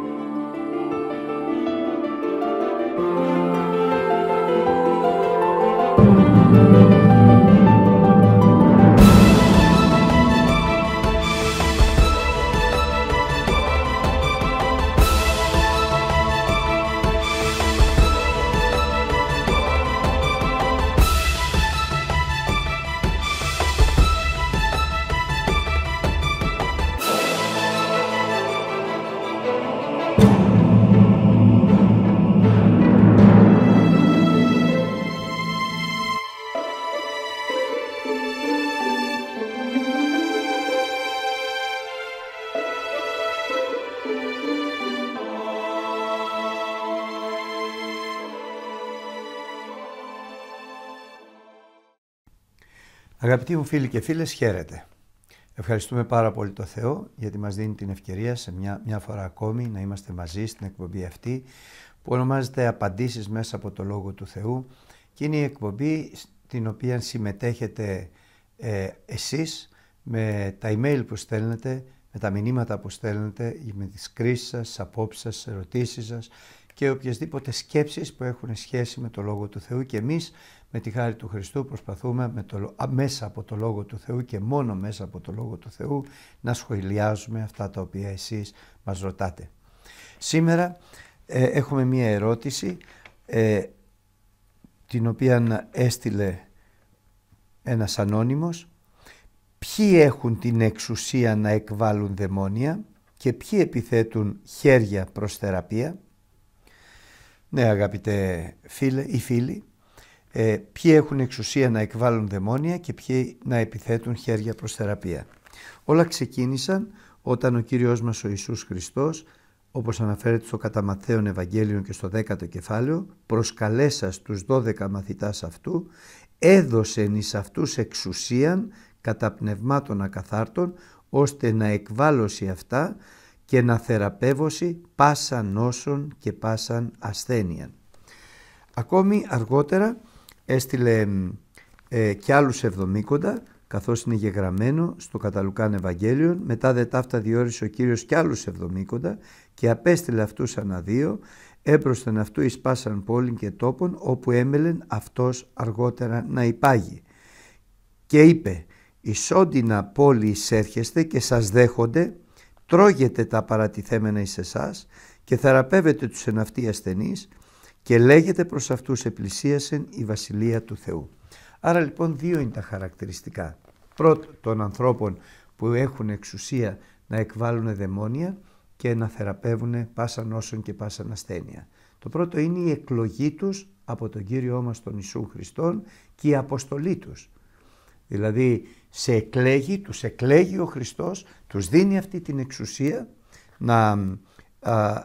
thank you Αγαπητοί μου φίλοι και φίλες, χαίρετε. Ευχαριστούμε πάρα πολύ το Θεό γιατί μας δίνει την ευκαιρία σε μια, μια φορά ακόμη να είμαστε μαζί στην εκπομπή αυτή που ονομάζεται «Απαντήσεις μέσα από το Λόγο του Θεού» και είναι η εκπομπή στην οποία συμμετέχετε ε, εσείς με τα email που στέλνετε, με τα μηνύματα που στέλνετε, με τις κρίσεις σας, τις απόψεις σας, τις ερωτήσεις σας και οποιασδήποτε σκέψεις που έχουν σχέση με το Λόγο του Θεού και εμείς με τη χάρη του Χριστού προσπαθούμε με το, μέσα από το Λόγο του Θεού και μόνο μέσα από το Λόγο του Θεού να σχολιάζουμε αυτά τα οποία εσείς μας ρωτάτε. Σήμερα ε, έχουμε μία ερώτηση ε, την οποία έστειλε ένας ανώνυμος ποιοι έχουν την εξουσία να εκβάλουν δαιμόνια και ποιοι επιθέτουν χέρια προς θεραπεία. Ναι αγαπητέ φίλε ή φίλοι, ε, ποιοι έχουν εξουσία να εκβάλλουν δαιμόνια και ποιοι να επιθέτουν χέρια προς θεραπεία. Όλα ξεκίνησαν όταν ο Κύριος μας ο Ιησούς Χριστός, όπως αναφέρεται στο κατά Ευαγγέλιο και στο 10ο κεφάλαιο, προσκαλέσας τους 12 μαθητάς αυτού, έδωσε εις αυτούς εξουσίαν κατά πνευμάτων ακαθάρτων, ώστε να εκβάλωσει αυτά και να θεραπεύωσει πάσα νόσων και πάσαν ασθένειαν. Ακόμη αργότερα έστειλε ε, κι άλλους εβδομήκοντα καθώς είναι γεγραμμένο στο καταλουκάν Ευαγγέλιο μετά δε ταύτα διόρισε ο Κύριος κι άλλους εβδομήκοντα και απέστειλε αυτούς ανά δύο, αυτού εις πάσαν και τόπον όπου έμελεν αυτός αργότερα να υπάγει. Και είπε «Ισόντινα πόλη εισέρχεστε και σας δέχονται, τρώγετε τα παρατηθέμενα εις εσάς και θεραπεύετε τους εναυτοί ασθενείς και λέγεται προς αυτούς επλησίασεν η Βασιλεία του Θεού. Άρα λοιπόν δύο είναι τα χαρακτηριστικά. Πρώτον των ανθρώπων που έχουν εξουσία να εκβάλουν δαιμόνια και να θεραπεύουν πάσα νόσων και πάσα ασθένεια. Το πρώτο είναι η εκλογή τους από τον Κύριό μας τον Ιησού Χριστόν και η αποστολή τους. Δηλαδή σε εκλέγει, τους εκλέγει ο Χριστός, τους δίνει αυτή την εξουσία να α,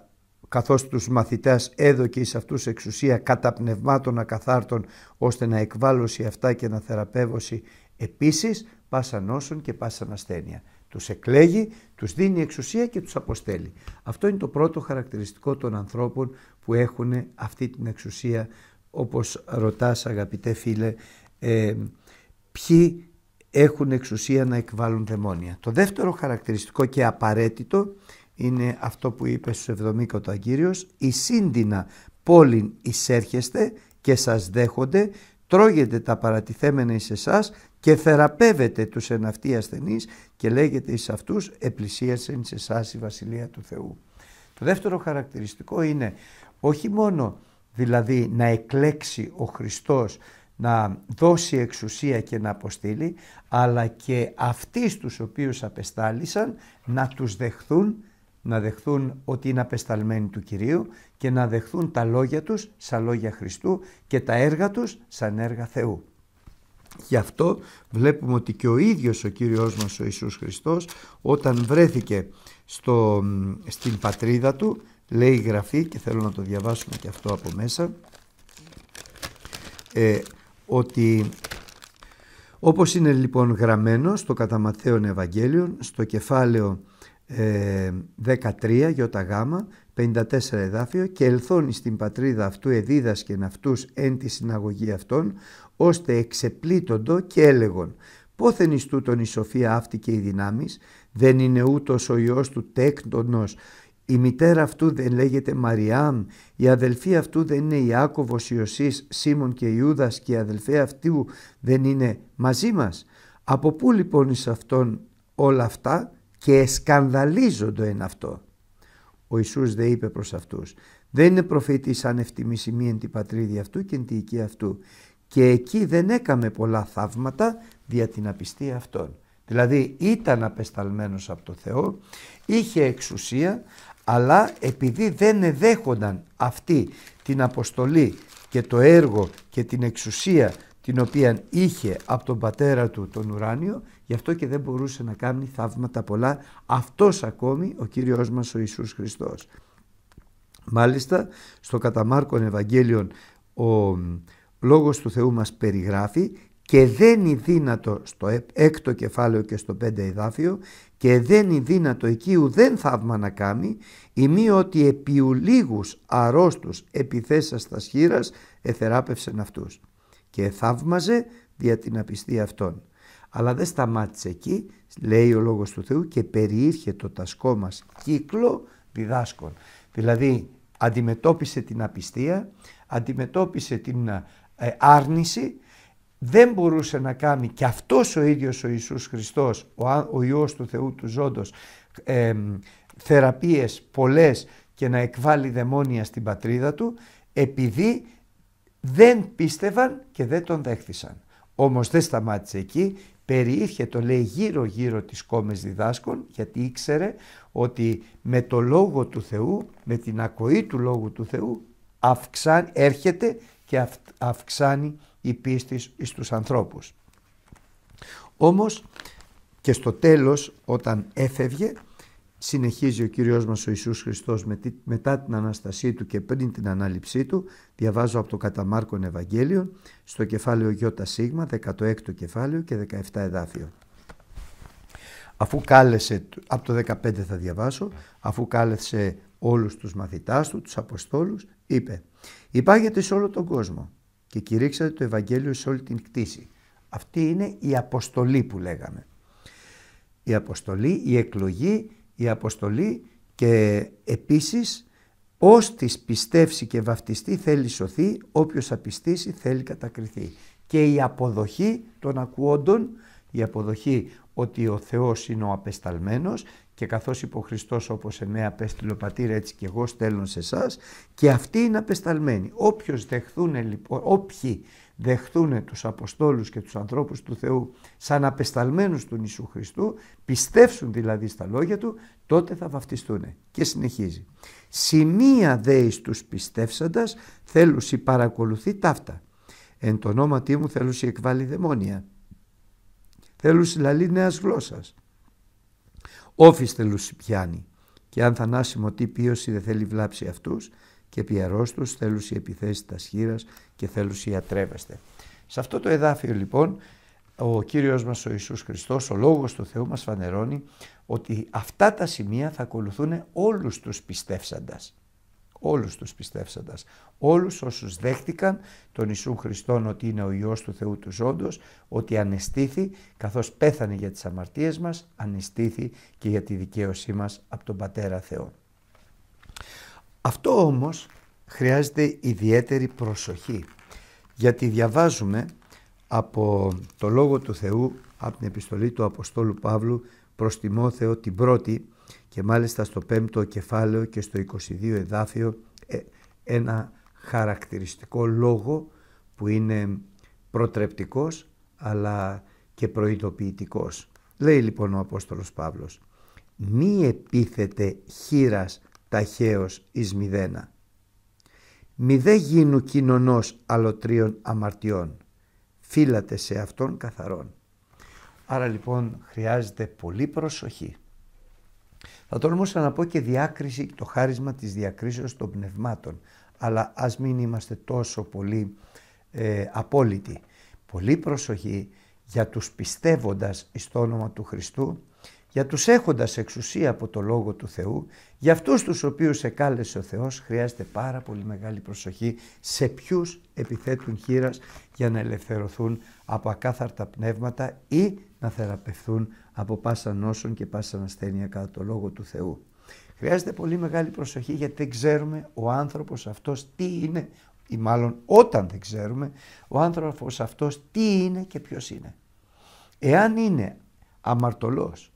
καθώς τους μαθητές έδωκε εις αυτούς εξουσία κατά πνευμάτων ακαθάρτων, ώστε να εκβάλωσει αυτά και να θεραπεύωσει επίσης πάσα νόσων και πάσα ασθένεια. Τους εκλέγει, τους δίνει εξουσία και τους αποστέλει. Αυτό είναι το πρώτο χαρακτηριστικό των ανθρώπων που έχουν αυτή την εξουσία, όπως ρωτάς αγαπητέ φίλε, ε, ποιοι έχουν εξουσία να εκβάλουν δαιμόνια. Το δεύτερο χαρακτηριστικό και απαραίτητο είναι αυτό που είπε στους 70 ο Κύριος «Η σύντινα πόλην εισέρχεστε και σας δέχονται, τρώγεται τα παρατηθέμενα εις εσάς και θεραπεύετε τους εναυτοί ασθενεί ασθενείς και λέγεται εις αυτούς επλησίασεν σε εσάς η Βασιλεία του Θεού». Το δεύτερο χαρακτηριστικό είναι όχι μόνο δηλαδή να εκλέξει ο Χριστός να δώσει εξουσία και να αποστείλει αλλά και αυτοί τους οποίους απεστάλησαν να τους δεχθούν να δεχθούν ότι είναι απεσταλμένοι του Κυρίου και να δεχθούν τα λόγια τους σαν λόγια Χριστού και τα έργα τους σαν έργα Θεού. Γι' αυτό βλέπουμε ότι και ο ίδιος ο Κύριος μας ο Ιησούς Χριστός όταν βρέθηκε στο, στην πατρίδα του λέει η Γραφή και θέλω να το διαβάσουμε και αυτό από μέσα ε, ότι όπως είναι λοιπόν γραμμένο στο κατά Ευαγγέλιο στο κεφάλαιο 13 Γάμα 54 εδάφιο και ελθόν στην πατρίδα αυτού και αυτούς εν τη συναγωγή αυτών ώστε εξεπλήτοντο και έλεγον πόθεν εις τούτον η σοφία αυτή και οι δυνάμεις δεν είναι ούτως ο Υιός του τέκτονος η μητέρα αυτού δεν λέγεται Μαριάμ, η αδελφή αυτού δεν είναι Ιάκωβος, Ιωσής, Σίμων και Ιούδας και η αδελφή αυτού δεν είναι μαζί μας. Από πού λοιπόν εις αυτόν όλα αυτά και σκανδαλίζονται εν αυτό. Ο Ιησούς δε είπε προς αυτούς «Δεν είναι προφήτης αν εν την πατρίδη αυτού και εν τη οικία αυτού και εκεί δεν έκαμε πολλά θαύματα δια την απιστία αυτών». Δηλαδή ήταν απεσταλμένος από το Θεό, είχε εξουσία αλλά επειδή δεν εδέχονταν αυτή την αποστολή και το έργο και την εξουσία την οποία είχε από τον πατέρα του τον ουράνιο Γι' αυτό και δεν μπορούσε να κάνει θαύματα πολλά αυτός ακόμη ο Κύριος μας ο Ιησούς Χριστός. Μάλιστα στο κατά Μάρκον Ευαγγέλιον ο Λόγος του Θεού μας περιγράφει και δεν είναι δύνατο στο έκτο κεφάλαιο και στο πέντε εδάφιο και δεν είναι δύνατο εκεί ουδέν θαύμα να κάνει ημί ότι επί ουλίγους αρρώστους επιθέσας τα σχήρας εθεράπευσεν αυτούς και θαύμαζε δια την απιστία αυτών. Αλλά δεν σταμάτησε εκεί, λέει ο Λόγος του Θεού και περιήρχε το τασκό μας κύκλο διδάσκων. Δηλαδή αντιμετώπισε την απιστία, αντιμετώπισε την ε, άρνηση, δεν μπορούσε να κάνει και αυτός ο ίδιος ο Ιησούς Χριστός, ο, ο Υιός του Θεού του Ζώντος, ε, θεραπείες πολλές και να εκβάλει δαιμόνια στην πατρίδα του, επειδή δεν πίστευαν και δεν τον δέχθησαν. Όμως δεν σταμάτησε εκεί, περιείχε το λέει γύρω γύρω τις κόμες διδάσκων γιατί ήξερε ότι με το Λόγο του Θεού, με την ακοή του Λόγου του Θεού έρχεται και αυξάνει η πίστη στους ανθρώπους. Όμως και στο τέλος όταν έφευγε συνεχίζει ο Κύριος μας ο Ιησούς Χριστός μετά την Αναστασή Του και πριν την Ανάληψή Του, διαβάζω από το Καταμάρκον Ευαγγέλιο, στο κεφαλαιο Γιώτα Ιώτα Σίγμα, 16ο κεφάλαιο και 17 εδάφιο. Αφού κάλεσε, από το 15 θα διαβάσω, αφού κάλεσε όλους τους μαθητάς του, τους Αποστόλους, είπε «Υπάγεται σε όλο τον κόσμο και κηρύξατε το Ευαγγέλιο σε όλη την κτήση». Αυτή είναι η αποστολή που λέγαμε. Η αποστολή, η εκλογή η Αποστολή και επίσης ως της πιστεύσει και βαφτιστεί θέλει σωθεί, όποιος απιστήσει θέλει κατακριθεί. Και η αποδοχή των ακουόντων, η αποδοχή ότι ο Θεός είναι ο απεσταλμένος και καθώς είπε ο Χριστός όπως εμέ απέστειλε πατήρα έτσι και εγώ στέλνω σε εσάς και αυτοί είναι απεσταλμένοι. Όποιος δεχθούν λοιπόν, όποιοι δεχθούν τους Αποστόλους και τους ανθρώπους του Θεού σαν απεσταλμένους του Ιησού Χριστού, πιστεύσουν δηλαδή στα λόγια του, τότε θα βαφτιστούν. Και συνεχίζει. Σημεία δε τους πιστεύσαντας θέλουσι παρακολουθεί ταύτα. Εν το ονόματι μου θέλουσι εκβάλει δαιμόνια. Θέλουσι λαλή νέας γλώσσας. Όφης θέλουσι πιάνει. Και αν θανάσιμο τι πίωση δεν θέλει βλάψει αυτούς, και επί αρρώστους θέλους οι επιθέσεις τας χείρας και θέλους οι ατρέβεστε. Σε αυτό το εδάφιο λοιπόν ο Κύριος μας ο Ιησούς Χριστός, ο Λόγος του Θεού μας φανερώνει ότι αυτά τα σημεία θα ακολουθούν όλους τους πιστεύσαντας. Όλους τους πιστεύσαντας, όλους όσους δέχτηκαν τον Ιησού Χριστόν ότι είναι ο Υιός του Θεού του Ζώντος, ότι ανεστήθη καθώς πέθανε για τις αμαρτίες μας, ανεστήθη και για τη δικαίωσή μας από τον Πατέρα Θεό. Αυτό όμως χρειάζεται ιδιαίτερη προσοχή γιατί διαβάζουμε από το Λόγο του Θεού από την επιστολή του Αποστόλου Παύλου προς Τιμόθεο την πρώτη και μάλιστα στο πέμπτο κεφάλαιο και στο 22 εδάφιο ε, ένα χαρακτηριστικό λόγο που είναι προτρεπτικός αλλά και προειδοποιητικός. Λέει λοιπόν ο Απόστολος Παύλος «Μη επίθετε χείρας ταχαίως εις μηδένα. Μη δε γίνου κοινωνός αλωτρίων αμαρτιών, φύλατε σε αυτόν καθαρόν. Άρα λοιπόν χρειάζεται πολύ προσοχή. Θα τολμούσα να πω και διάκριση, το χάρισμα της διακρίσεως των πνευμάτων, αλλά ας μην είμαστε τόσο πολύ ε, απόλυτοι. Πολύ προσοχή για τους πιστεύοντας εις το όνομα του Χριστού για τους έχοντας εξουσία από το Λόγο του Θεού, για αυτούς τους οποίους εκάλεσε ο Θεός χρειάζεται πάρα πολύ μεγάλη προσοχή σε ποιους επιθέτουν χείρας για να ελευθερωθούν από ακάθαρτα πνεύματα ή να θεραπευθούν από πάσα νόσων και πάσα ασθένεια κατά το Λόγο του Θεού. Χρειάζεται πολύ μεγάλη προσοχή γιατί δεν ξέρουμε ο άνθρωπος αυτός τι είναι ή μάλλον όταν δεν ξέρουμε ο άνθρωπος αυτός τι είναι και ποιος είναι. Εάν είναι αμαρτωλός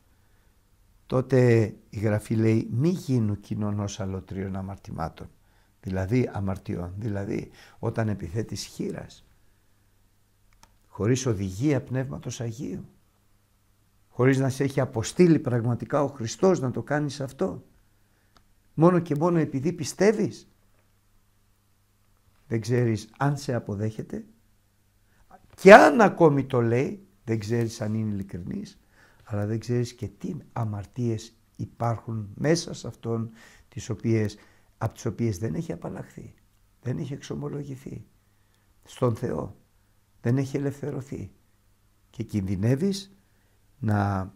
τότε η Γραφή λέει μη γίνου κοινωνός αλωτρίων αμαρτημάτων, δηλαδή αμαρτιών, δηλαδή όταν επιθέτεις χείρας, χωρίς οδηγία Πνεύματος Αγίου, χωρίς να σε έχει αποστείλει πραγματικά ο Χριστός να το κάνεις αυτό, μόνο και μόνο επειδή πιστεύεις. Δεν ξέρεις αν σε αποδέχεται και αν ακόμη το λέει, δεν ξέρεις αν είναι ειλικρινής, αλλά δεν ξέρεις και τι αμαρτίες υπάρχουν μέσα σε αυτόν τις οποίες, από τις οποίες δεν έχει απαλλαχθεί, δεν έχει εξομολογηθεί στον Θεό, δεν έχει ελευθερωθεί και κινδυνεύεις να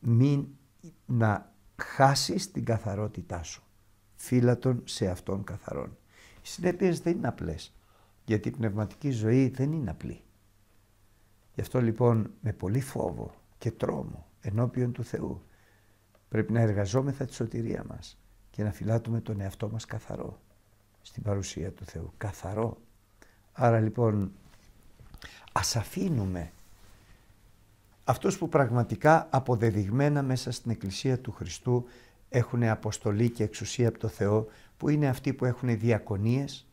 μην να χάσεις την καθαρότητά σου. Φύλατον σε αυτόν καθαρόν. Οι συνέπειες δεν είναι απλές, γιατί η πνευματική ζωή δεν είναι απλή. Γι' αυτό λοιπόν με πολύ φόβο και τρόμο ενώπιον του Θεού. Πρέπει να εργαζόμεθα τη σωτηρία μας και να φυλάτουμε τον εαυτό μας καθαρό στην παρουσία του Θεού. Καθαρό. Άρα λοιπόν ας αφήνουμε αυτούς που πραγματικά αποδεδειγμένα μέσα στην Εκκλησία του Χριστού έχουν αποστολή και εξουσία από το Θεό που είναι αυτοί που έχουν διακονίες,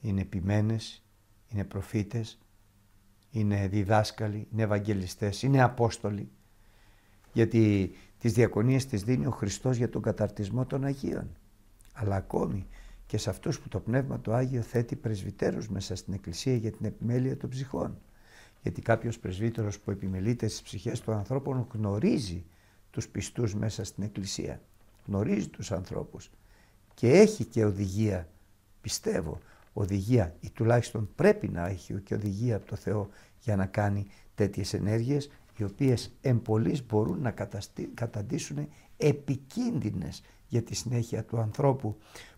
είναι επιμένες, είναι προφήτες, είναι διδάσκαλοι, είναι ευαγγελιστές, είναι απόστολοι. Γιατί τις διακονίες τις δίνει ο Χριστός για τον καταρτισμό των Αγίων. Αλλά ακόμη και σε αυτούς που το Πνεύμα το Άγιο θέτει πρεσβυτέρους μέσα στην Εκκλησία για την επιμέλεια των ψυχών. Γιατί κάποιος πρεσβύτερος που επιμελείται στις ψυχές των ανθρώπων γνωρίζει τους πιστούς μέσα στην Εκκλησία. Γνωρίζει τους ανθρώπους και έχει και οδηγία, πιστεύω, οδηγία ή τουλάχιστον πρέπει να έχει και οδηγία από το Θεό για να κάνει τέτοιες ενέργειες οι οποίες εμπολείς μπορούν να καταντήσουν επικίνδυνες για τη συνέχεια του ανθρώπου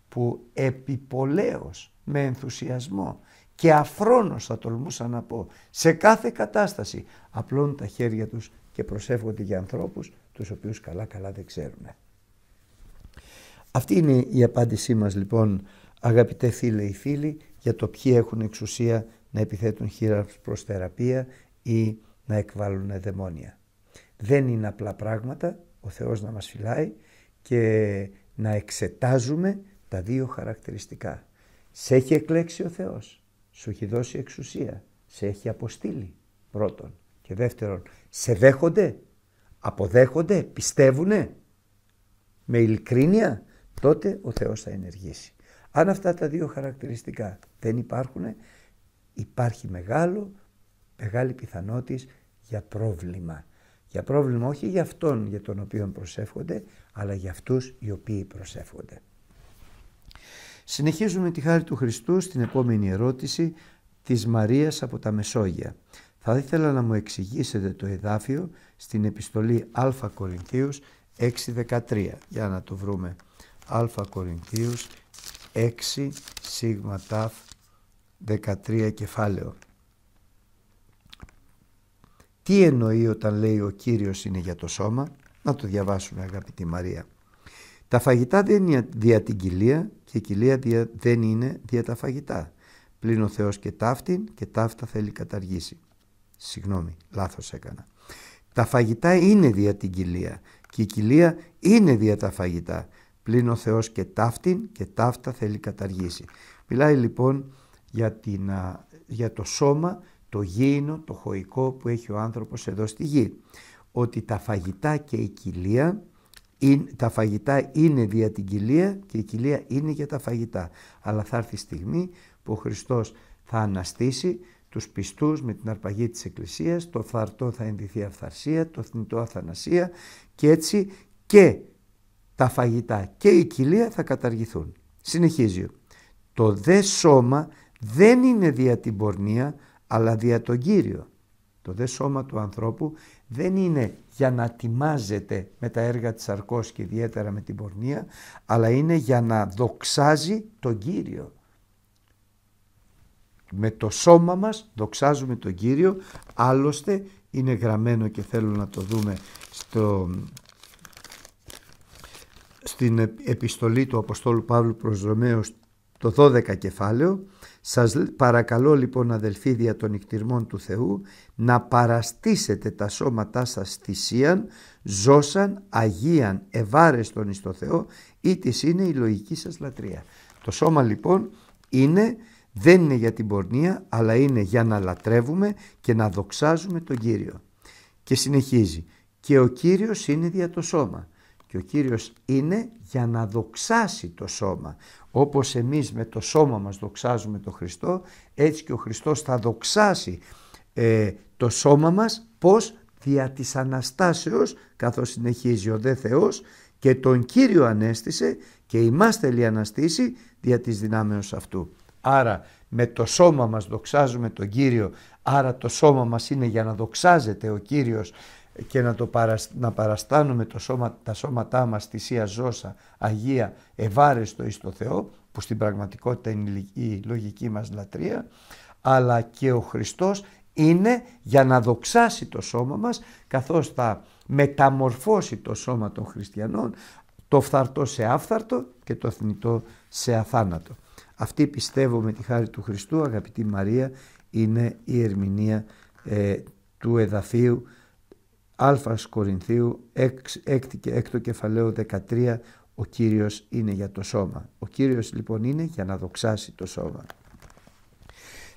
που επιπολέως με ενθουσιασμό και αφρόνος θα τολμούσα να πω σε κάθε κατάσταση απλώνουν τα χέρια τους και προσεύχονται για ανθρώπους τους οποίους καλά καλά δεν ξέρουν. Αυτή είναι η απάντησή μας λοιπόν αγαπητέ φίλε ή φίλοι, για το ποιοι έχουν εξουσία να επιθέτουν χείρα προς θεραπεία ή να εκβάλλουν δαιμόνια. Δεν είναι απλά πράγματα, ο Θεός να μας φυλάει και να εξετάζουμε τα δύο χαρακτηριστικά. Σε έχει εκλέξει ο Θεός, σου έχει δώσει εξουσία, σε έχει αποστείλει πρώτον και δεύτερον σε δέχονται, αποδέχονται, πιστεύουνε με ειλικρίνεια, τότε ο Θεός θα ενεργήσει. Αν αυτά τα δύο χαρακτηριστικά δεν υπάρχουν, υπάρχει μεγάλο, μεγάλη πιθανότητα για πρόβλημα. Για πρόβλημα όχι για αυτόν για τον οποίο προσεύχονται, αλλά για αυτούς οι οποίοι προσεύχονται. Συνεχίζουμε τη χάρη του Χριστού στην επόμενη ερώτηση της Μαρίας από τα Μεσόγεια. Θα ήθελα να μου εξηγήσετε το εδάφιο στην επιστολή Α Κορινθίους 6.13. Για να το βρούμε. Α Κορινθίους 6 σίγμα τάφ 13 κεφάλαιο. Τι εννοεί όταν λέει ο Κύριος είναι για το σώμα, να το διαβάσουμε αγαπητή Μαρία. Τα φαγητά δεν είναι δια την κοιλία και η κοιλία δεν είναι δια τα φαγητά. Πλην ο Θεός και ταύτην και ταύτα θέλει καταργήσει. Συγγνώμη, λάθος έκανα. Τα φαγητά είναι δια την κοιλία και η κοιλία είναι δια τα φαγητά πλην ο Θεός και ταύτην και ταύτα θέλει καταργήσει. Μιλάει λοιπόν για, το σώμα, το γήινο, το χωικό που έχει ο άνθρωπος εδώ στη γη. Ότι τα φαγητά και η κοιλία, τα φαγητά είναι δια την κοιλία και η κοιλία είναι για τα φαγητά. Αλλά θα έρθει η στιγμή που ο Χριστός θα αναστήσει τους πιστούς με την αρπαγή της Εκκλησίας, το φθαρτό θα ενδυθεί αυθαρσία, το θνητό αθανασία και έτσι και τα φαγητά και η κοιλία θα καταργηθούν. Συνεχίζει. Το δε σώμα δεν είναι δια την πορνεία αλλά δια τον Κύριο. Το δε σώμα του ανθρώπου δεν είναι για να τιμάζεται με τα έργα της αρκός και ιδιαίτερα με την πορνεία αλλά είναι για να δοξάζει τον Κύριο. Με το σώμα μας δοξάζουμε τον Κύριο άλλωστε είναι γραμμένο και θέλω να το δούμε στο στην επιστολή του Αποστόλου Παύλου προς Ρωμαίους το 12 κεφάλαιο «Σας παρακαλώ λοιπόν αδελφοί δια των νικτυρμών του Θεού να παραστήσετε τα σώματά σας θυσίαν, ζώσαν, αγίαν, ευάρεστον εις το Θεό ή της είναι η λογική σας λατρεία». Το σώμα λοιπόν είναι, δεν είναι για την πορνεία αλλά είναι για να λατρεύουμε και να δοξάζουμε τον Κύριο. Και συνεχίζει «Και ο Κύριος είναι δια το σώμα» και ο Κύριος είναι για να δοξάσει το σώμα. Όπως εμείς με το σώμα μας δοξάζουμε το Χριστό, έτσι και ο Χριστός θα δοξάσει ε, το σώμα μας, πώς δια της Αναστάσεως, καθώς συνεχίζει ο δε Θεός, και τον Κύριο ανέστησε και ημάς θέλει αναστήσει δια της δυνάμεως αυτού. Άρα με το σώμα μας δοξάζουμε τον Κύριο, άρα το σώμα μας είναι για να δοξάζεται ο Κύριος και να, το να παραστάνουμε το σώμα... τα σώματά μας θυσία ζώσα, αγία, ευάρεστο εις το Θεό, που στην πραγματικότητα είναι η λογική μας λατρεία, αλλά και ο Χριστός είναι για να δοξάσει το σώμα μας, καθώς θα μεταμορφώσει το σώμα των χριστιανών, το φθαρτό σε άφθαρτο και το θνητό σε αθάνατο. Αυτή πιστεύω με τη χάρη του Χριστού, αγαπητή Μαρία, είναι η ερμηνεία ε, του εδαφίου Α Κορινθίου 6 και 6 κεφαλαίο 13 ο Κύριος είναι για το σώμα. Ο Κύριος λοιπόν είναι για να δοξάσει το σώμα.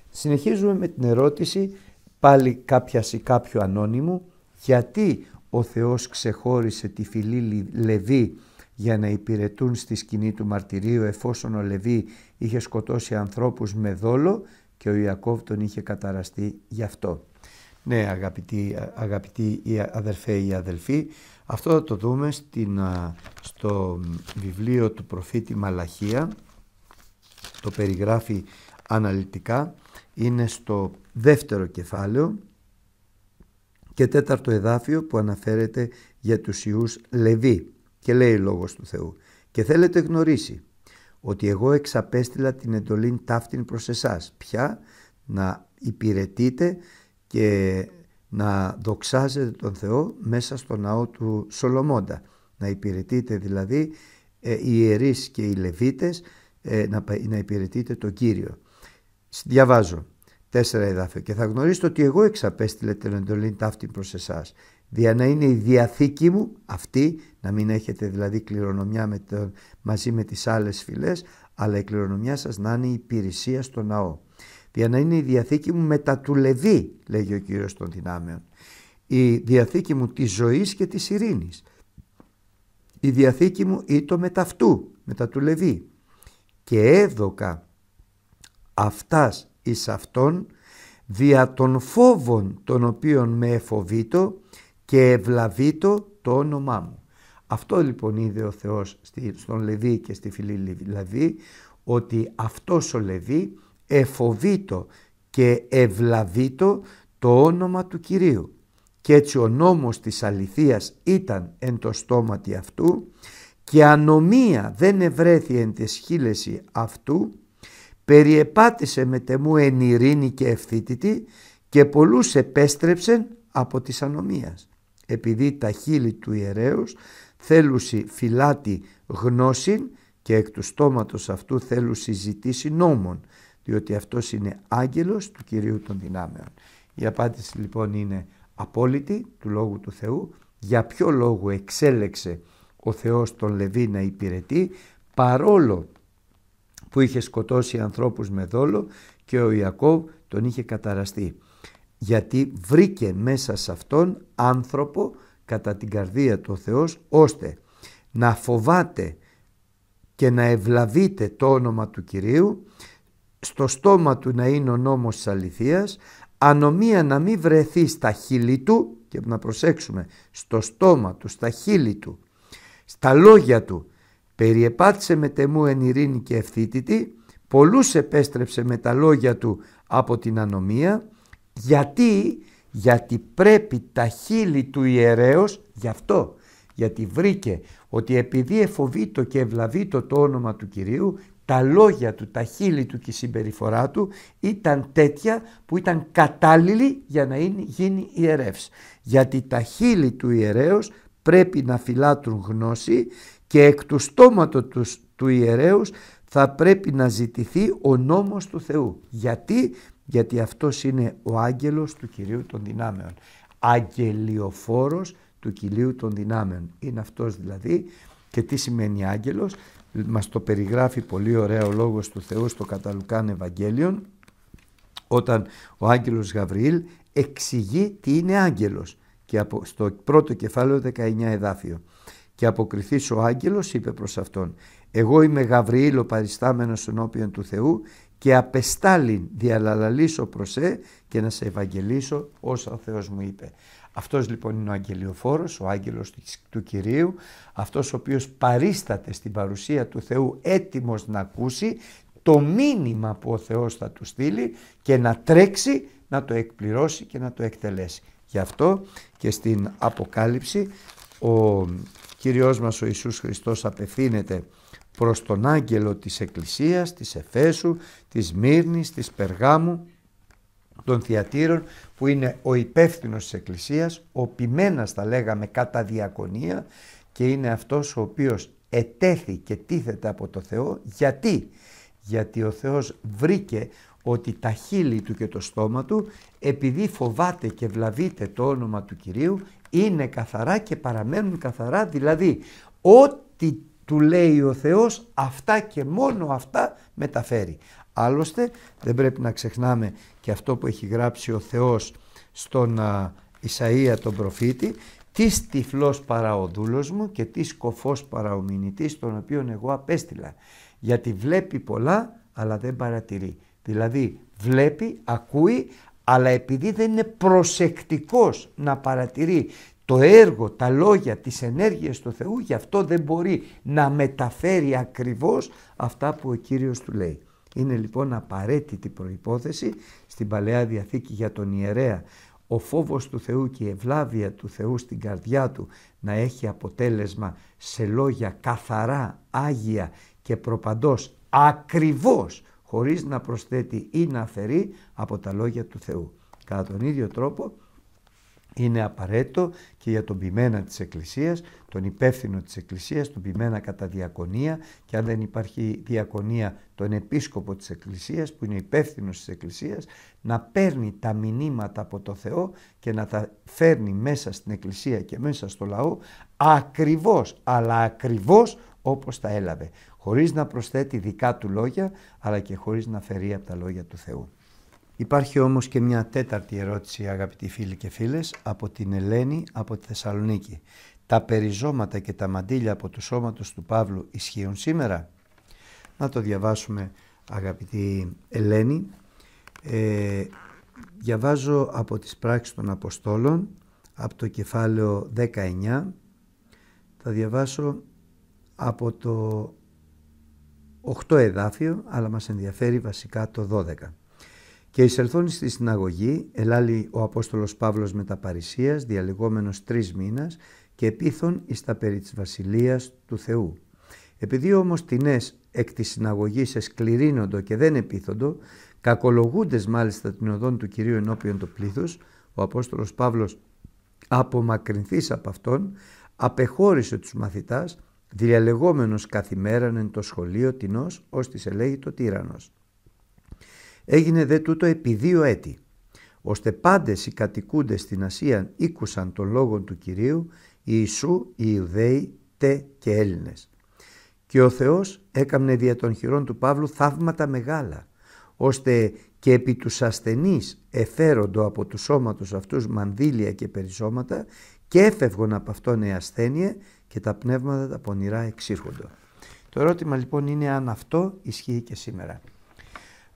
Συνεχίζουμε με την ερώτηση πάλι κάποια ή κάποιο ανώνυμου γιατί ο Θεός ξεχώρισε τη φυλή Λεβή για να υπηρετούν στη σκηνή του μαρτυρίου εφόσον ο Λεβί είχε σκοτώσει ανθρώπους με δόλο και ο Ιακώβ τον είχε καταραστεί γι' αυτό. Ναι, αγαπητοί, ε, αγαπητοί οι ή αδελφοί, αυτό θα το δούμε στην, στο βιβλίο του προφήτη Μαλαχία. Το περιγράφει αναλυτικά. Είναι στο δεύτερο κεφάλαιο και τέταρτο εδάφιο που αναφέρεται για τους Ιούς Λεβί και λέει λόγος του Θεού και θέλετε γνωρίσει ότι εγώ εξαπέστειλα την εντολήν ταύτην προς εσάς πια να υπηρετείτε και να δοξάζετε τον Θεό μέσα στο ναό του Σολομώντα. Να υπηρετείτε δηλαδή ε, οι ιερείς και οι λεβίτες ε, να, υπηρετείτε τον Κύριο. Διαβάζω τέσσερα εδάφια και θα γνωρίσετε ότι εγώ εξαπέστειλε την εντολή ταύτη προς εσάς δια να είναι η διαθήκη μου αυτή, να μην έχετε δηλαδή κληρονομιά με μαζί με τις άλλες φυλές, αλλά η κληρονομιά σας να είναι η υπηρεσία στο ναό για να είναι η διαθήκη μου του Λεβί, λέγει ο Κύριος των δυνάμεων. Η διαθήκη μου της ζωής και της ειρήνης. Η διαθήκη μου αυτού, μετά του Λεβί. Και έδωκα αυτάς εις αυτόν δια των φόβων των οποίων με εφοβήτω και ευλαβήτω το όνομά μου. Αυτό λοιπόν είδε ο Θεός στον Λεβί και στη φιλή Λεβί, ότι αυτός ο Λεβί εφοβήτο και ευλαβήτο το όνομα του Κυρίου. και έτσι ο νόμος της αληθείας ήταν εν το στόματι αυτού και ανομία δεν ευρέθη εν τη σχήλεση αυτού, περιεπάτησε με τεμού εν ειρήνη και ευθύτητη και πολλούς επέστρεψεν από της ανομίας. Επειδή τα χείλη του ιερέως θέλουσι φυλάτη γνώσιν και εκ του στόματος αυτού θέλουσι ζητήσει νόμων διότι αυτός είναι άγγελος του Κυρίου των δυνάμεων. Η απάντηση λοιπόν είναι απόλυτη του Λόγου του Θεού. Για ποιο λόγο εξέλεξε ο Θεός τον Λεβί να υπηρετεί παρόλο που είχε σκοτώσει ανθρώπους με δόλο και ο Ιακώβ τον είχε καταραστεί. Γιατί βρήκε μέσα σε αυτόν άνθρωπο κατά την καρδία του ο Θεός ώστε να φοβάται και να ευλαβείτε το όνομα του Κυρίου στο στόμα του να είναι ο νόμος της αληθείας, ανομία να μην βρεθεί στα χείλη του και να προσέξουμε στο στόμα του, στα χείλη του, στα λόγια του περιεπάτησε με τεμού εν ειρήνη και ευθύτητη, πολλούς επέστρεψε με τα λόγια του από την ανομία, γιατί, γιατί πρέπει τα χείλη του ιερέως, γι' αυτό, γιατί βρήκε ότι επειδή εφοβήτο και ευλαβήτο το όνομα του Κυρίου τα λόγια του, τα χείλη του και η συμπεριφορά του ήταν τέτοια που ήταν κατάλληλη για να είναι, γίνει ιερεύς. Γιατί τα χείλη του ιερέως πρέπει να φυλάτρουν γνώση και εκ του στόματος τους, του ιερέως θα πρέπει να ζητηθεί ο νόμος του Θεού. Γιατί, γιατί αυτός είναι ο άγγελος του Κυρίου των Δυνάμεων. Αγγελιοφόρος του Κυρίου των Δυνάμεων. Είναι αυτός δηλαδή και τι σημαίνει άγγελος, μας το περιγράφει πολύ ωραία ο Λόγος του Θεού στο Καταλουκάν Ευαγγέλιον όταν ο άγγελος Γαβριήλ εξηγεί τι είναι άγγελος και από, στο πρώτο κεφάλαιο 19 εδάφιο και αποκριθείς ο άγγελος είπε προς αυτόν εγώ είμαι Γαβριήλ ο παριστάμενος ενώπιον του Θεού και απεστάλλην διαλαλαλήσω προς ε και να σε ευαγγελίσω όσα ο Θεός μου είπε. Αυτός λοιπόν είναι ο αγγελιοφόρος, ο άγγελος του Κυρίου, αυτός ο οποίος παρίσταται στην παρουσία του Θεού έτοιμος να ακούσει το μήνυμα που ο Θεός θα του στείλει και να τρέξει να το εκπληρώσει και να το εκτελέσει. Γι' αυτό και στην Αποκάλυψη ο Κύριος μας ο Ιησούς Χριστός απευθύνεται προς τον άγγελο της Εκκλησίας, της Εφέσου, της Μύρνης, της Περγάμου των θεατήρων που είναι ο υπεύθυνος της Εκκλησίας, ο ποιμένας τα λέγαμε κατά διακονία και είναι αυτός ο οποίος ετέθη και τίθεται από το Θεό. Γιατί? Γιατί ο Θεός βρήκε ότι τα χείλη του και το στόμα του επειδή φοβάται και βλαβείται το όνομα του Κυρίου είναι καθαρά και παραμένουν καθαρά δηλαδή ό,τι του λέει ο Θεός αυτά και μόνο αυτά μεταφέρει. Άλλωστε δεν πρέπει να ξεχνάμε και αυτό που έχει γράψει ο Θεός στον Ισαΐα τον προφήτη «Τις τυφλός παρά ο δούλος μου και τις σκοφός παρά ο μηνυτής τον οποίον εγώ απέστειλα γιατί βλέπει πολλά αλλά δεν παρατηρεί». Δηλαδή βλέπει, ακούει αλλά επειδή δεν είναι προσεκτικός να παρατηρεί το έργο, τα λόγια, τις ενέργειες του Θεού γι' αυτό δεν μπορεί να μεταφέρει ακριβώς αυτά που ο Κύριος του λέει. Είναι λοιπόν απαραίτητη προϋπόθεση στην Παλαιά Διαθήκη για τον ιερέα ο φόβος του Θεού και η ευλάβεια του Θεού στην καρδιά του να έχει αποτέλεσμα σε λόγια καθαρά, άγια και προπαντός ακριβώς χωρίς να προσθέτει ή να αφαιρεί από τα λόγια του Θεού. Κατά τον ίδιο τρόπο είναι απαραίτητο και για τον ποιμένα της Εκκλησίας, τον υπεύθυνο της Εκκλησίας, τον ποιμένα κατά διακονία και αν δεν υπάρχει διακονία τον επίσκοπο της Εκκλησίας που είναι υπεύθυνος της Εκκλησίας να παίρνει τα μηνύματα από το Θεό και να τα φέρνει μέσα στην Εκκλησία και μέσα στο λαό ακριβώς, αλλά ακριβώς όπως τα έλαβε, χωρίς να προσθέτει δικά του λόγια αλλά και χωρίς να φερεί από τα λόγια του Θεού. Υπάρχει όμως και μια τέταρτη ερώτηση αγαπητοί φίλοι και φίλες από την Ελένη από τη Θεσσαλονίκη. Τα περιζώματα και τα μαντήλια από το σώματος του Παύλου ισχύουν σήμερα. Να το διαβάσουμε αγαπητή Ελένη. Ε, διαβάζω από τις πράξεις των Αποστόλων από το κεφάλαιο 19. Θα διαβάσω από το 8 εδάφιο αλλά μας ενδιαφέρει βασικά το 12. Και εισελθώνει στη συναγωγή, ελάλη ο Απόστολος Παύλος με τα Παρισίας, διαλεγόμενος τρεις μήνας, και επίθων εις τα περί της Βασιλείας του Θεού. Επειδή όμως τινές εκ της συναγωγής εσκληρύνοντο και δεν επίθοντο, κακολογούντες μάλιστα την οδόν του Κυρίου ενώπιον το πλήθος, ο Απόστολος Παύλος απομακρυνθής από αυτόν, απεχώρησε τους μαθητάς, διαλεγόμενος καθημέραν εν το σχολείο τινός, ως της ελέγει το τύρανος. Έγινε δε τούτο επί δύο έτη, ώστε πάντες οι κατοικούντες στην Ασία ήκουσαν τον λόγο του Κυρίου, Ιησού, οι Ιουδαίοι, τε και Έλληνες. Και ο Θεός έκαμνε δια των χειρών του Παύλου θαύματα μεγάλα, ώστε και επί τους ασθενείς εφέροντο από του σώματος αυτούς μανδύλια και περισσώματα και έφευγον από αυτόν η ασθένεια και τα πνεύματα τα πονηρά εξήρχοντο. Το ερώτημα λοιπόν είναι αν αυτό ισχύει και σήμερα.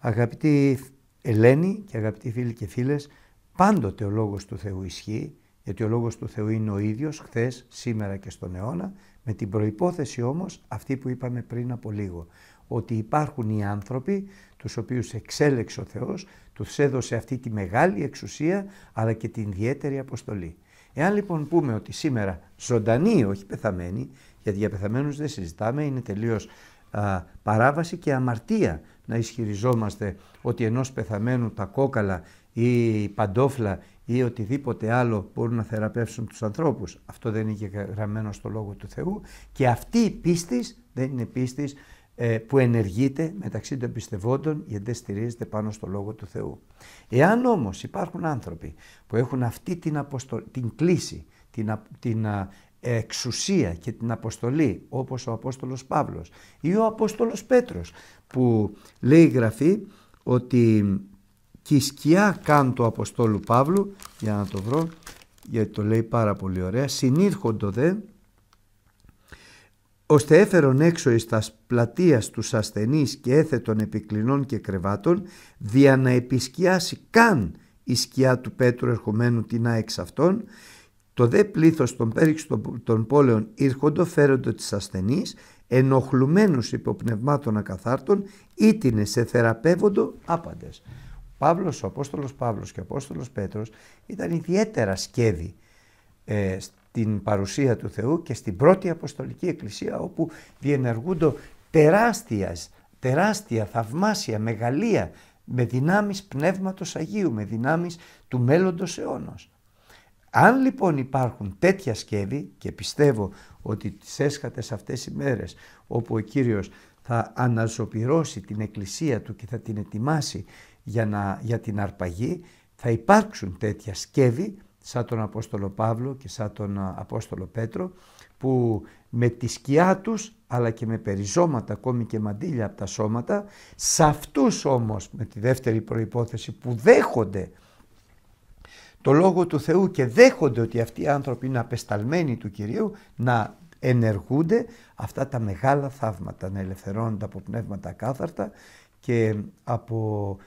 Αγαπητοί Ελένη και αγαπητοί φίλοι και φίλες, πάντοτε ο Λόγος του Θεού ισχύει, γιατί ο Λόγος του Θεού είναι ο ίδιος χθες, σήμερα και στον αιώνα, με την προϋπόθεση όμως αυτή που είπαμε πριν από λίγο, ότι υπάρχουν οι άνθρωποι τους οποίους εξέλεξε ο Θεός, τους έδωσε αυτή τη μεγάλη εξουσία αλλά και την ιδιαίτερη αποστολή. Εάν λοιπόν πούμε ότι σήμερα ζωντανοί, όχι πεθαμένοι, γιατί για πεθαμένους δεν συζητάμε, είναι τελείως α, παράβαση και αμαρτία να ισχυριζόμαστε ότι ενός πεθαμένου τα κόκαλα ή η παντόφλα ή οτιδήποτε άλλο μπορούν να θεραπεύσουν τους ανθρώπους. Αυτό δεν είναι γραμμένο στο Λόγο του Θεού και αυτή η πίστη δεν είναι πίστη ε, που ενεργείται μεταξύ των πιστευόντων γιατί δεν στηρίζεται πάνω στο Λόγο του Θεού. Εάν όμως υπάρχουν άνθρωποι που έχουν αυτή την, την κλίση, την, την εξουσία και την αποστολή όπως ο Απόστολος Παύλος ή ο Απόστολος Πέτρος που λέει η Γραφή ότι και η σκιά καν του Αποστόλου Παύλου για να το βρω γιατί το λέει πάρα πολύ ωραία συνήρχοντο δε ώστε έφερον έξω εις τας πλατείας τους ασθενείς και έθετον επικλινών και κρεβάτων δια να επισκιάσει καν η σκιά του Πέτρου ερχομένου την αέξ αυτών το δε πλήθος των πέριξ των πόλεων ήρχοντο φέροντο της ασθενής, ενοχλουμένους υποπνευμάτων ακαθάρτων, ήτινε σε θεραπεύοντο άπαντες. Ο Παύλος, ο Απόστολος Παύλος και ο Απόστολος Πέτρος ήταν ιδιαίτερα σκέδι ε, στην παρουσία του Θεού και στην πρώτη Αποστολική Εκκλησία όπου διενεργούντο τεράστιας, τεράστια θαυμάσια μεγαλεία με δυνάμεις Πνεύματος Αγίου, με δυνάμεις του μέλλοντος αιώνος. Αν λοιπόν υπάρχουν τέτοια σκεύη και πιστεύω ότι τις έσχατες αυτές οι μέρες όπου ο Κύριος θα αναζωπυρώσει την εκκλησία του και θα την ετοιμάσει για, να, για την αρπαγή θα υπάρξουν τέτοια σκεύη σαν τον Απόστολο Παύλο και σαν τον Απόστολο Πέτρο που με τη σκιά τους αλλά και με περιζώματα ακόμη και μαντήλια από τα σώματα σε αυτούς όμως με τη δεύτερη προϋπόθεση που δέχονται το Λόγο του Θεού και δέχονται ότι αυτοί οι άνθρωποι είναι απεσταλμένοι του Κυρίου να ενεργούνται αυτά τα μεγάλα θαύματα, να ελευθερώνονται από πνεύματα κάθαρτα και από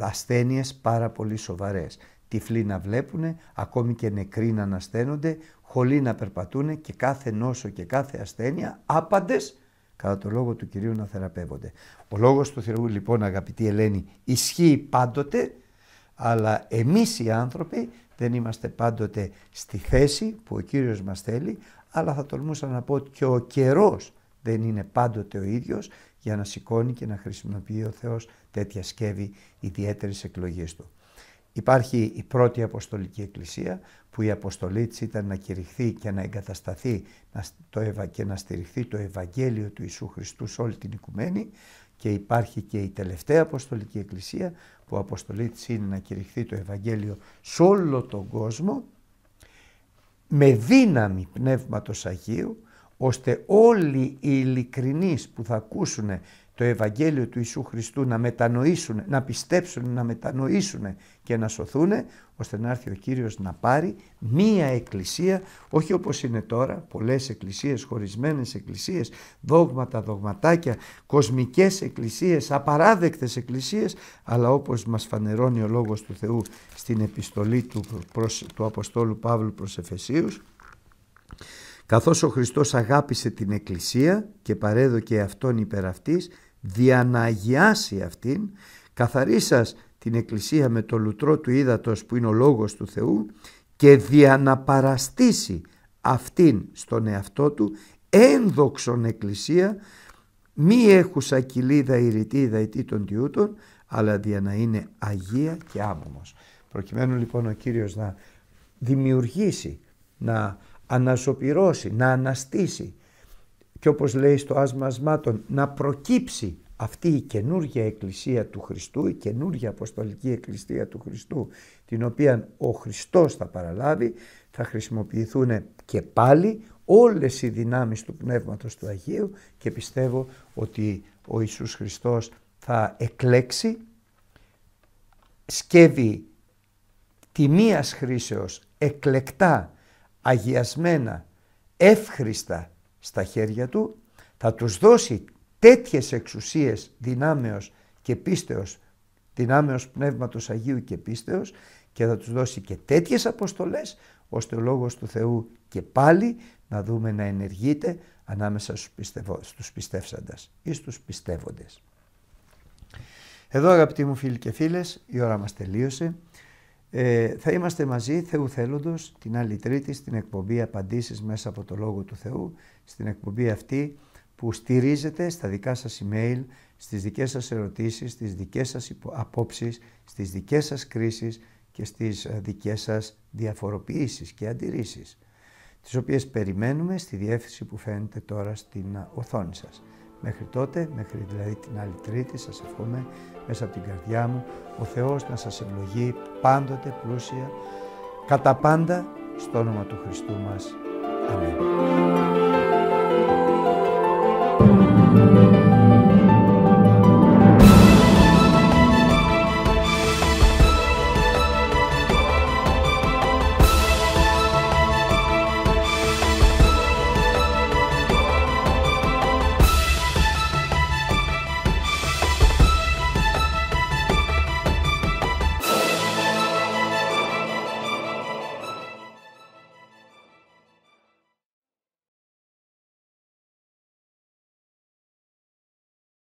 ασθένειες πάρα πολύ σοβαρές. Τυφλοί να βλέπουν, ακόμη και νεκροί να ανασταίνονται, χωλοί να περπατούν και κάθε νόσο και κάθε ασθένεια άπαντες κατά το λόγο του Κυρίου να θεραπεύονται. Ο λόγος του Θεού λοιπόν αγαπητή Ελένη ισχύει πάντοτε αλλά εμείς οι άνθρωποι δεν είμαστε πάντοτε στη θέση που ο Κύριος μας θέλει, αλλά θα τολμούσα να πω ότι και ο καιρός δεν είναι πάντοτε ο ίδιος για να σηκώνει και να χρησιμοποιεί ο Θεός τέτοια σκεύη ιδιαίτερη εκλογή Του. Υπάρχει η πρώτη Αποστολική Εκκλησία που η αποστολή της ήταν να κηρυχθεί και να εγκατασταθεί και να στηριχθεί το Ευαγγέλιο του Ιησού Χριστού σε όλη την οικουμένη και υπάρχει και η τελευταία Αποστολική Εκκλησία που αποστολή της είναι να κηρυχθεί το Ευαγγέλιο σε όλο τον κόσμο με δύναμη Πνεύματος Αγίου ώστε όλοι οι ειλικρινείς που θα ακούσουν το Ευαγγέλιο του Ιησού Χριστού να μετανοήσουν, να πιστέψουν, να μετανοήσουν και να σωθούν ώστε να έρθει ο Κύριος να πάρει μία εκκλησία, όχι όπως είναι τώρα, πολλές εκκλησίες, χωρισμένες εκκλησίες, δόγματα, δογματάκια, κοσμικές εκκλησίες, απαράδεκτες εκκλησίες, αλλά όπως μας φανερώνει ο Λόγος του Θεού στην επιστολή του, του Αποστόλου Παύλου προς Εφεσίους, καθώς ο Χριστός αγάπησε την Εκκλησία και παρέδωκε αυτόν υπερ αυτής, διαναγιάσει αυτήν, καθαρίσας την Εκκλησία με το λουτρό του ύδατος που είναι ο Λόγος του Θεού και διαναπαραστήσει αυτήν στον εαυτό του ένδοξον Εκκλησία μη έχουσα κοιλίδα η δαϊτή των τιούτων αλλά δια να είναι Αγία και άμομος. Προκειμένου λοιπόν ο Κύριος να δημιουργήσει, να αναζωπηρώσει, να αναστήσει και όπως λέει στο άσμασμάτων να προκύψει αυτή η καινούργια εκκλησία του Χριστού, η καινούργια αποστολική εκκλησία του Χριστού, την οποία ο Χριστός θα παραλάβει, θα χρησιμοποιηθούν και πάλι όλες οι δυνάμεις του Πνεύματος του Αγίου και πιστεύω ότι ο Ιησούς Χριστός θα εκλέξει, σκεύη τιμίας χρήσεως εκλεκτά αγιασμένα, εύχριστα στα χέρια του, θα τους δώσει τέτοιες εξουσίες δυνάμεως και πίστεως, δυνάμεως πνεύματος Αγίου και πίστεως και θα τους δώσει και τέτοιες αποστολές ώστε ο Λόγος του Θεού και πάλι να δούμε να ενεργείται ανάμεσα στους, πιστευό, στους πιστεύσαντας ή στους πιστεύοντες. Εδώ αγαπητοί μου φίλοι και φίλες η ώρα μας τελείωσε. Ε, θα είμαστε μαζί Θεού θέλοντος την άλλη Τρίτη στην εκπομπή Απαντήσεις μέσα από το Λόγο του Θεού, στην εκπομπή αυτή που στηρίζεται στα δικά σας email, στις δικές σας ερωτήσεις, στις δικές σας απόψεις, στις δικές σας κρίσεις και στις ε, δικές σας διαφοροποιήσεις και αντιρρήσεις, τις οποίες περιμένουμε στη διεύθυνση που φαίνεται τώρα στην ε, οθόνη σας. Μέχρι τότε, μέχρι δηλαδή την άλλη Τρίτη, σας ευχόμαι μέσα από την καρδιά μου, ο Θεός να σας ευλογεί πάντοτε πλούσια, κατά πάντα, στο όνομα του Χριστού μας. Αμήν.